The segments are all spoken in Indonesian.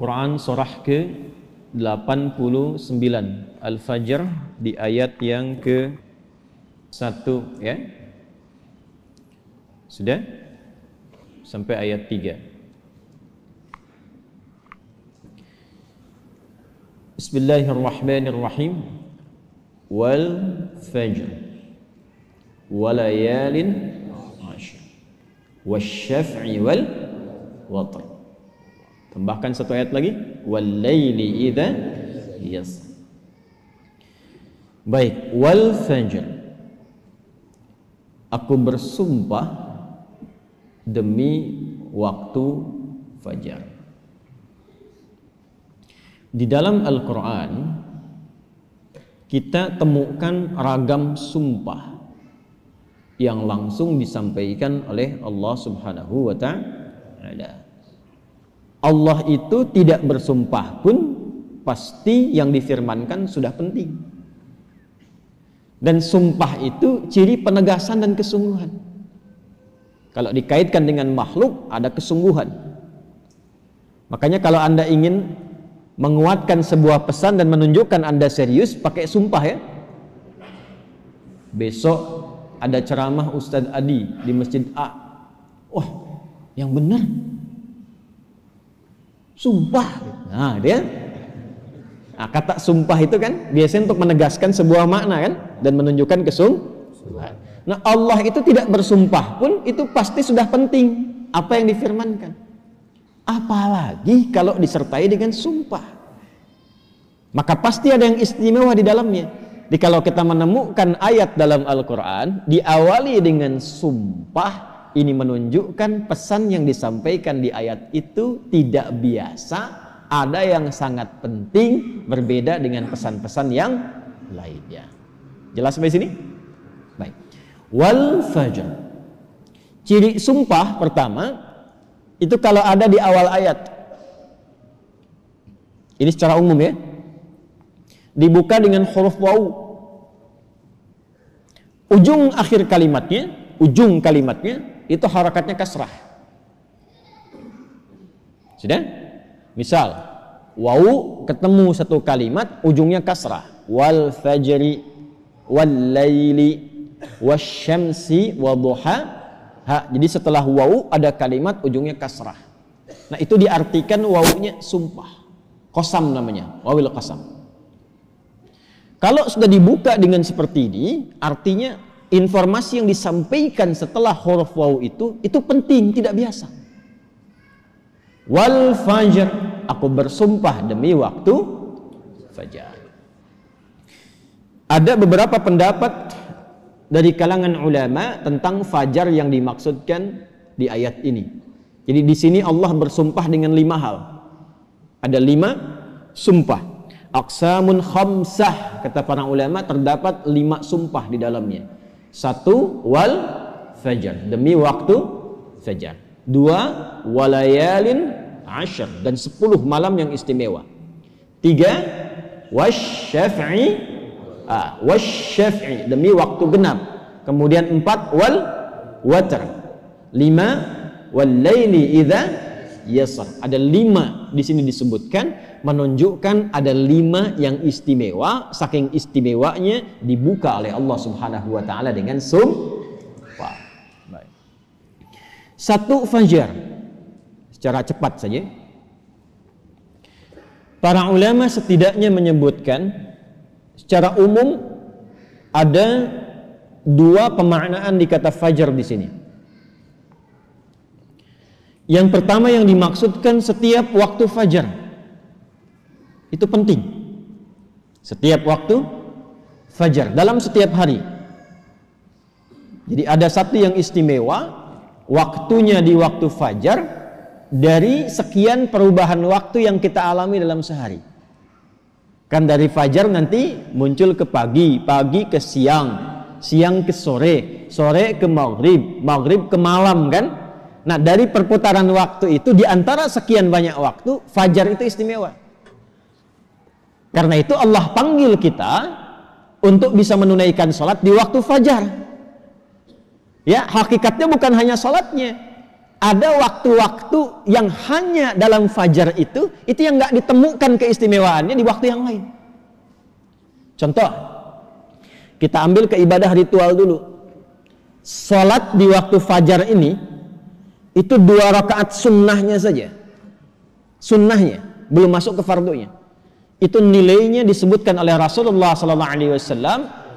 Quran surah ke 89 Al-Fajr di ayat yang ke 1 ya. Sudah? Sampai ayat 3. Bismillahirrahmanirrahim. Wal fajr. Walayalin asyr. Wasyaf'i wal watr. Tambahkan satu ayat lagi, "Wallaili idza yas." Baik, wal fajr. Aku bersumpah demi waktu fajar. Di dalam Al-Qur'an kita temukan ragam sumpah yang langsung disampaikan oleh Allah Subhanahu wa taala. Allah itu tidak bersumpah pun pasti yang difirmankan sudah penting. Dan sumpah itu ciri penegasan dan kesungguhan. Kalau dikaitkan dengan makhluk ada kesungguhan. Makanya kalau Anda ingin menguatkan sebuah pesan dan menunjukkan Anda serius pakai sumpah ya. Besok ada ceramah Ustadz Adi di Masjid A. Wah, yang benar sumpah nah dia nah, kata sumpah itu kan biasanya untuk menegaskan sebuah makna kan dan menunjukkan kesung nah, nah Allah itu tidak bersumpah pun itu pasti sudah penting apa yang difirmankan apalagi kalau disertai dengan sumpah maka pasti ada yang istimewa di dalamnya jadi kalau kita menemukan ayat dalam Al-Quran diawali dengan sumpah ini menunjukkan pesan yang disampaikan di ayat itu tidak biasa, ada yang sangat penting berbeda dengan pesan-pesan yang lainnya. Jelas sampai sini? Baik. Wal fajr. Ciri sumpah pertama itu kalau ada di awal ayat. Ini secara umum ya. Dibuka dengan huruf wau. Ujung akhir kalimatnya, ujung kalimatnya itu harakatnya kasrah. Sudah? Misal, wau ketemu satu kalimat ujungnya kasrah. Wal fajri wal laili wasyamsi wadhuha. Ha, jadi setelah wau ada kalimat ujungnya kasrah. Nah, itu diartikan wa'u-nya sumpah. Kosam namanya, wawil kosam. Kalau sudah dibuka dengan seperti ini, artinya informasi yang disampaikan setelah huruf waw itu itu penting tidak biasa wal fajr aku bersumpah demi waktu fajar ada beberapa pendapat dari kalangan ulama tentang fajar yang dimaksudkan di ayat ini jadi di sini Allah bersumpah dengan lima hal ada lima sumpah aksamun khamsah kata para ulama terdapat lima sumpah di dalamnya satu, wal fajar. Demi waktu fajar. Dua, walayalin ashar. Dan sepuluh malam yang istimewa. Tiga, wasyafi'i ah, wasyafi'i. Demi waktu genap. Kemudian empat, wal watar. Lima, wal laili idha yasar. Ada lima di sini disebutkan menunjukkan ada lima yang istimewa, saking istimewanya dibuka oleh Allah Subhanahu wa taala dengan sum Satu fajar secara cepat saja. Para ulama setidaknya menyebutkan secara umum ada dua pemaknaan di kata fajar di sini. Yang pertama yang dimaksudkan setiap waktu fajar. Itu penting. Setiap waktu fajar dalam setiap hari. Jadi ada satu yang istimewa, waktunya di waktu fajar dari sekian perubahan waktu yang kita alami dalam sehari. Kan dari fajar nanti muncul ke pagi, pagi ke siang, siang ke sore, sore ke maghrib, maghrib ke malam kan? Nah dari perputaran waktu itu di antara sekian banyak waktu fajar itu istimewa. Karena itu Allah panggil kita untuk bisa menunaikan sholat di waktu fajar. Ya hakikatnya bukan hanya sholatnya, ada waktu-waktu yang hanya dalam fajar itu itu yang nggak ditemukan keistimewaannya di waktu yang lain. Contoh, kita ambil ke ibadah ritual dulu. Sholat di waktu fajar ini itu dua rakaat sunnahnya saja. Sunnahnya, belum masuk ke fardunya. Itu nilainya disebutkan oleh Rasulullah SAW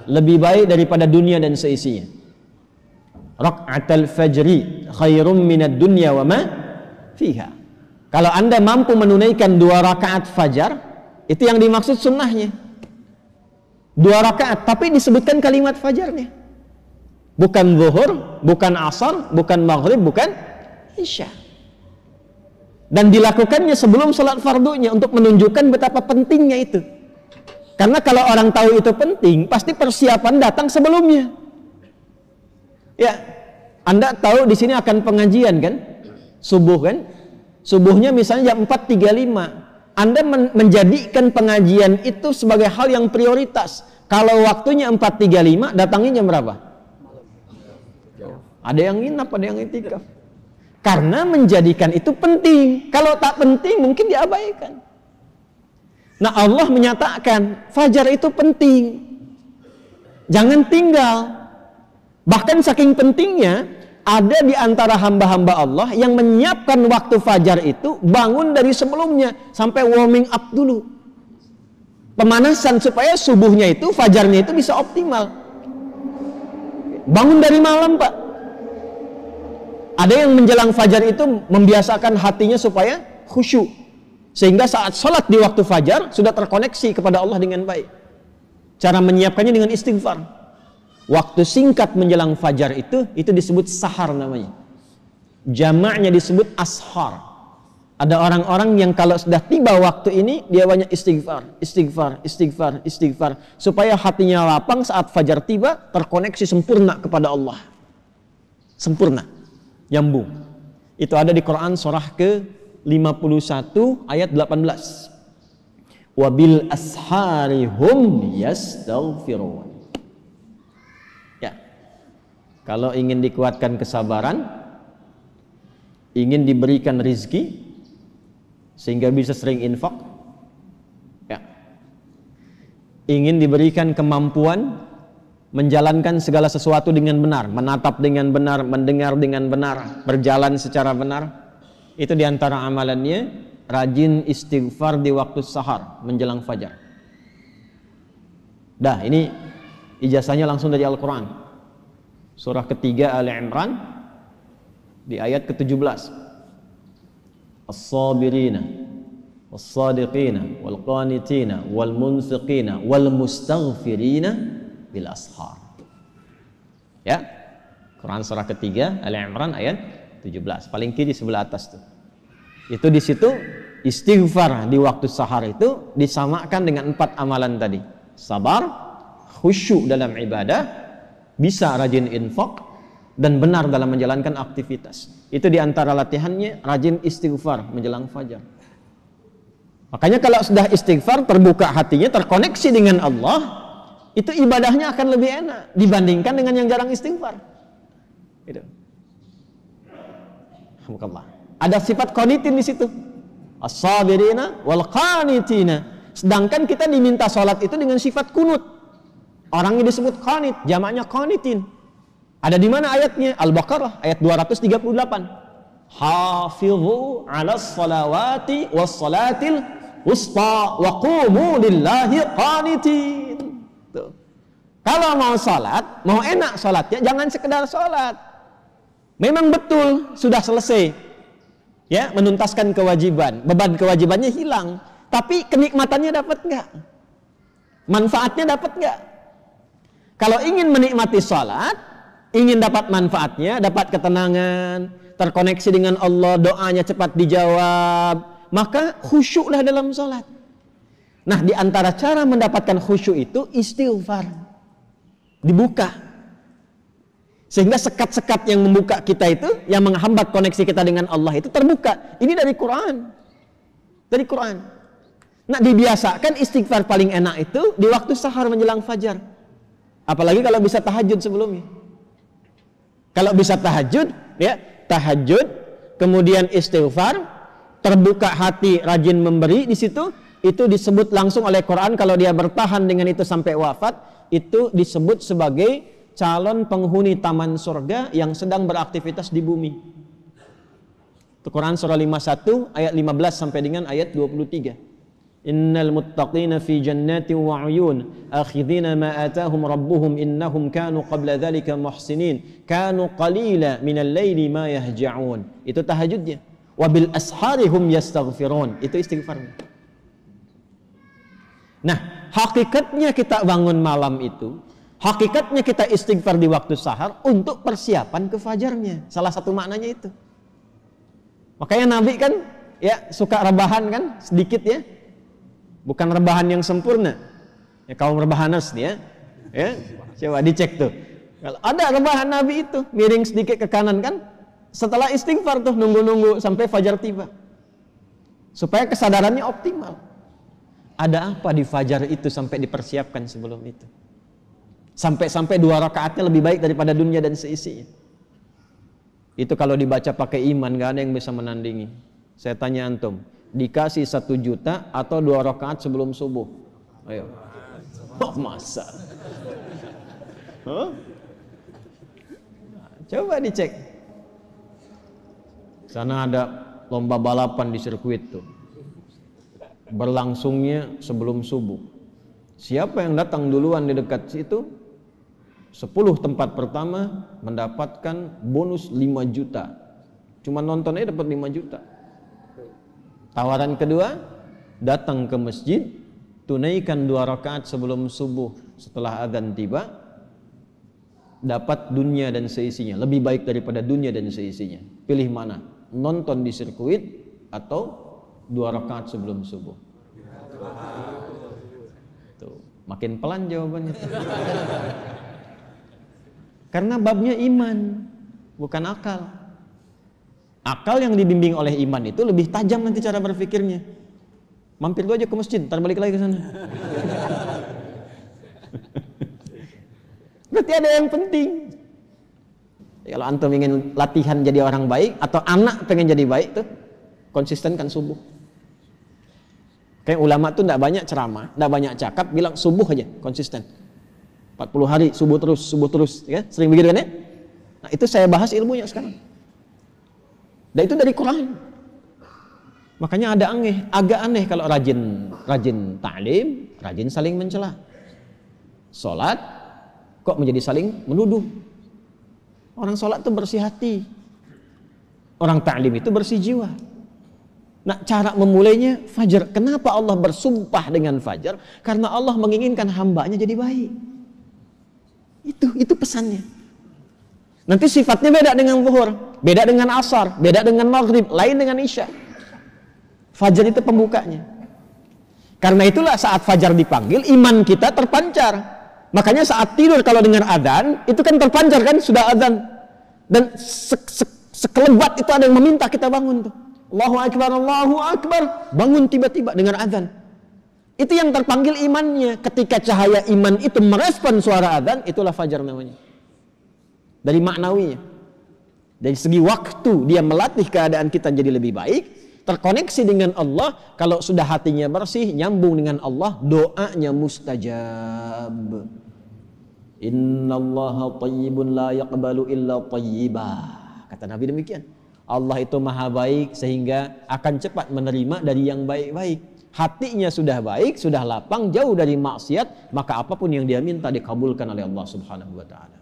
lebih baik daripada dunia dan seisinya. al fajri khairum Minat dunya wa ma fiha. Kalau Anda mampu menunaikan dua rakaat fajar, itu yang dimaksud sunnahnya. Dua rakaat, tapi disebutkan kalimat fajarnya. Bukan zuhur, bukan asar, bukan maghrib, bukan Isya. Dan dilakukannya sebelum sholat fardunya untuk menunjukkan betapa pentingnya itu. Karena kalau orang tahu itu penting, pasti persiapan datang sebelumnya. Ya, Anda tahu di sini akan pengajian kan? Subuh kan? Subuhnya misalnya jam 4.35. Anda men menjadikan pengajian itu sebagai hal yang prioritas. Kalau waktunya 4.35, datangnya jam berapa? Ada yang nginap, ada yang itikaf. Karena menjadikan itu penting. Kalau tak penting mungkin diabaikan. Nah Allah menyatakan fajar itu penting. Jangan tinggal. Bahkan saking pentingnya ada di antara hamba-hamba Allah yang menyiapkan waktu fajar itu bangun dari sebelumnya sampai warming up dulu. Pemanasan supaya subuhnya itu, fajarnya itu bisa optimal. Bangun dari malam, Pak. Ada yang menjelang fajar itu membiasakan hatinya supaya khusyuk. Sehingga saat sholat di waktu fajar sudah terkoneksi kepada Allah dengan baik. Cara menyiapkannya dengan istighfar. Waktu singkat menjelang fajar itu, itu disebut sahar namanya. Jamaknya disebut ashar. Ada orang-orang yang kalau sudah tiba waktu ini, dia banyak istighfar, istighfar, istighfar, istighfar. Supaya hatinya lapang saat fajar tiba, terkoneksi sempurna kepada Allah. Sempurna nyambung. Itu ada di Quran surah ke-51 ayat 18. Wabil asharihum yastaghfirun. Ya. Kalau ingin dikuatkan kesabaran, ingin diberikan rizki, sehingga bisa sering infak, ya. ingin diberikan kemampuan menjalankan segala sesuatu dengan benar, menatap dengan benar, mendengar dengan benar, berjalan secara benar. Itu diantara amalannya rajin istighfar di waktu sahar menjelang fajar. Dah, ini ijazahnya langsung dari Al-Quran. Surah ketiga Ali Imran di ayat ke-17. As-sabirina والصادقين والقانتين والمنفقين والمستغفرين bil ashar. Ya. Quran surah ketiga Ali Imran ayat 17. Paling kiri sebelah atas tuh. Itu di situ istighfar di waktu sahar itu disamakan dengan empat amalan tadi. Sabar, khusyuk dalam ibadah, bisa rajin infak, dan benar dalam menjalankan aktivitas. Itu di antara latihannya rajin istighfar menjelang fajar. Makanya kalau sudah istighfar terbuka hatinya terkoneksi dengan Allah itu ibadahnya akan lebih enak dibandingkan dengan yang jarang istighfar. Itu. Alhamdulillah. Ada sifat konitin di situ. As-sabirina wal qanitina. Sedangkan kita diminta sholat itu dengan sifat kunut. Orang yang disebut qanit, jamaknya qanitin. Ada di mana ayatnya? Al-Baqarah ayat 238. Hafizu 'ala salawati was salatil wusta wa qumu lillahi qanitin. Kalau mau sholat, mau enak sholatnya, jangan sekedar sholat. Memang betul, sudah selesai. Ya, menuntaskan kewajiban. Beban kewajibannya hilang. Tapi kenikmatannya dapat nggak? Manfaatnya dapat nggak? Kalau ingin menikmati sholat, ingin dapat manfaatnya, dapat ketenangan, terkoneksi dengan Allah, doanya cepat dijawab, maka khusyuklah dalam sholat. Nah, di antara cara mendapatkan khusyuk itu istighfar dibuka. Sehingga sekat-sekat yang membuka kita itu, yang menghambat koneksi kita dengan Allah itu terbuka. Ini dari Quran. Dari Quran. Nah dibiasakan istighfar paling enak itu di waktu sahar menjelang fajar. Apalagi kalau bisa tahajud sebelumnya. Kalau bisa tahajud, ya tahajud, kemudian istighfar, terbuka hati, rajin memberi di situ, itu disebut langsung oleh Quran kalau dia bertahan dengan itu sampai wafat, itu disebut sebagai calon penghuni taman surga yang sedang beraktivitas di bumi. Quran surah 51 ayat 15 sampai dengan ayat 23. Innal muttaqina fi jannatin wa uyun akhidhina ma atahum rabbuhum innahum kanu qabla dhalika muhsinin kanu qalila minal laili ma yahja'un. Itu tahajudnya. Wabil asharihum yastaghfirun. Itu istighfarnya. Nah, hakikatnya kita bangun malam itu, hakikatnya kita istighfar di waktu sahar untuk persiapan ke fajarnya. Salah satu maknanya itu. Makanya Nabi kan ya suka rebahan kan sedikit ya. Bukan rebahan yang sempurna. Ya kaum rebahanas nih ya. Ya, coba dicek tuh. Kalau ada rebahan Nabi itu miring sedikit ke kanan kan setelah istighfar tuh nunggu-nunggu sampai fajar tiba supaya kesadarannya optimal ada apa di fajar itu sampai dipersiapkan sebelum itu? Sampai-sampai dua rakaatnya lebih baik daripada dunia dan seisinya. Itu kalau dibaca pakai iman, gak ada yang bisa menandingi. Saya tanya antum, dikasih satu juta atau dua rakaat sebelum subuh? Ayo. Oh, masa? Huh? Coba dicek. Sana ada lomba balapan di sirkuit tuh berlangsungnya sebelum subuh. Siapa yang datang duluan di dekat situ, Sepuluh tempat pertama mendapatkan bonus lima juta. Cuma nontonnya dapat lima juta. Tawaran kedua, datang ke masjid, tunaikan dua rakaat sebelum subuh setelah adzan tiba, dapat dunia dan seisinya, lebih baik daripada dunia dan seisinya. Pilih mana? Nonton di sirkuit atau dua rakaat sebelum subuh. Tuh, makin pelan jawabannya. Karena babnya iman, bukan akal. Akal yang dibimbing oleh iman itu lebih tajam nanti cara berpikirnya. Mampir dulu aja ke masjid, ntar balik lagi ke sana. Berarti ada yang penting. kalau antum ingin latihan jadi orang baik atau anak pengen jadi baik tuh, konsisten kan subuh. Kayak ulama tuh tidak banyak ceramah, tidak banyak cakap, bilang subuh aja konsisten. 40 hari subuh terus, subuh terus, ya kan? sering begitu kan ya? Nah itu saya bahas ilmunya sekarang. Dan itu dari Quran. Makanya ada aneh, agak aneh kalau rajin rajin taklim, rajin saling mencela. Solat kok menjadi saling menuduh. Orang solat tuh bersih hati. Orang taklim itu bersih jiwa. Nah, cara memulainya fajar. Kenapa Allah bersumpah dengan fajar? Karena Allah menginginkan hambanya jadi baik. Itu, itu pesannya. Nanti sifatnya beda dengan zuhur, beda dengan asar, beda dengan maghrib, lain dengan isya. Fajar itu pembukanya. Karena itulah saat fajar dipanggil, iman kita terpancar. Makanya saat tidur kalau dengar adzan, itu kan terpancar kan, sudah adzan. Dan sekelebat itu ada yang meminta kita bangun tuh. Allahu Akbar, Allahu Akbar. Bangun tiba-tiba dengar azan. Itu yang terpanggil imannya. Ketika cahaya iman itu merespon suara azan, itulah fajar namanya. Dari maknawinya. Dari segi waktu, dia melatih keadaan kita jadi lebih baik. Terkoneksi dengan Allah, kalau sudah hatinya bersih, nyambung dengan Allah, doanya mustajab. Inna Allah tayyibun la yaqbalu illa tayyibah. Kata Nabi demikian. Allah itu maha baik sehingga akan cepat menerima dari yang baik-baik. Hatinya sudah baik, sudah lapang, jauh dari maksiat, maka apapun yang dia minta dikabulkan oleh Allah Subhanahu wa taala.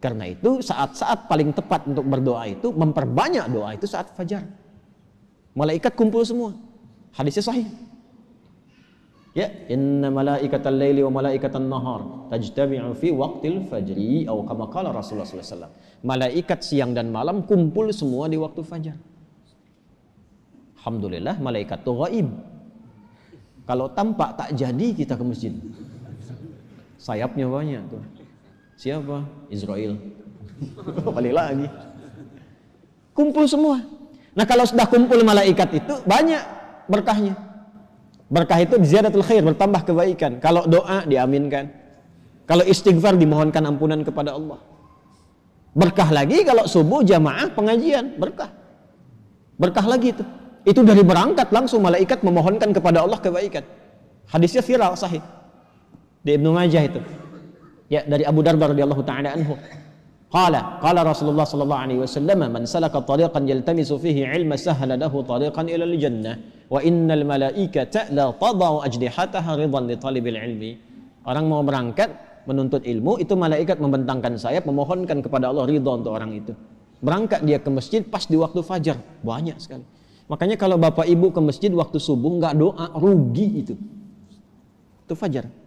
Karena itu saat-saat paling tepat untuk berdoa itu memperbanyak doa itu saat fajar. Malaikat kumpul semua. Hadisnya sahih. Ya, inna malaikatal laili wa malaikatan nahar tajtami'u fi waqtil fajri atau kama qala Rasulullah sallallahu alaihi wasallam. Malaikat siang dan malam kumpul semua di waktu fajar. Alhamdulillah malaikat itu gaib. Kalau tampak tak jadi kita ke masjid. Sayapnya banyak tuh. Siapa? Israel. Balik lagi. Kumpul semua. Nah kalau sudah kumpul malaikat itu banyak berkahnya Berkah itu ziyadatul khair, bertambah kebaikan. Kalau doa diaminkan. Kalau istighfar dimohonkan ampunan kepada Allah. Berkah lagi kalau subuh jamaah pengajian, berkah. Berkah lagi itu. Itu dari berangkat langsung malaikat memohonkan kepada Allah kebaikan. Hadisnya viral sahih. Di Ibnu Majah itu. Ya, dari Abu Darda radhiyallahu taala anhu. Qala qala Rasulullah sallallahu alaihi wasallam man salaka tariqan yaltamisu fihi ilma sahala lahu tariqan ila jannah wa innal malaikata la tadau ajnihataha ridan li talibil ilmi. Orang mau berangkat menuntut ilmu itu malaikat membentangkan sayap memohonkan kepada Allah ridha untuk orang itu. Berangkat dia ke masjid pas di waktu fajar, banyak sekali. Makanya kalau bapak ibu ke masjid waktu subuh nggak doa rugi itu. Itu fajar.